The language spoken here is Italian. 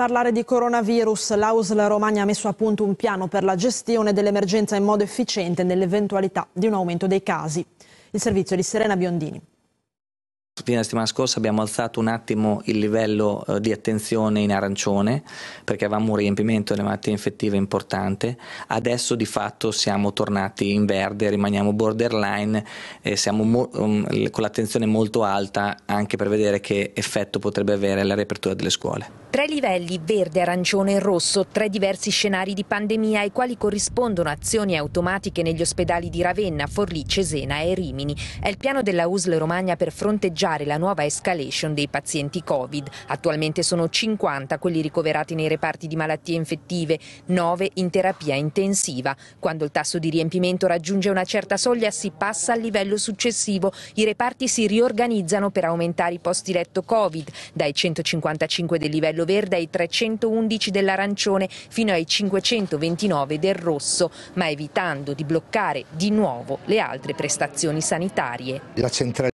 Parlare di coronavirus, l'Ausla Romagna ha messo a punto un piano per la gestione dell'emergenza in modo efficiente nell'eventualità di un aumento dei casi. Il servizio di Serena Biondini. Fino settimana scorsa abbiamo alzato un attimo il livello eh, di attenzione in arancione perché avevamo un riempimento delle malattie infettive importante, adesso di fatto siamo tornati in verde, rimaniamo borderline e siamo um, con l'attenzione molto alta anche per vedere che effetto potrebbe avere la riapertura delle scuole. Tre livelli, verde, arancione e rosso, tre diversi scenari di pandemia ai quali corrispondono azioni automatiche negli ospedali di Ravenna, Forlì, Cesena e Rimini. È il piano della USL Romagna per fronteggiare la nuova escalation dei pazienti Covid. Attualmente sono 50 quelli ricoverati nei reparti di malattie infettive, 9 in terapia intensiva. Quando il tasso di riempimento raggiunge una certa soglia si passa al livello successivo. I reparti si riorganizzano per aumentare i posti letto Covid dai 155 del livello Castello Verde ai 311 dell'arancione fino ai 529 del rosso, ma evitando di bloccare di nuovo le altre prestazioni sanitarie.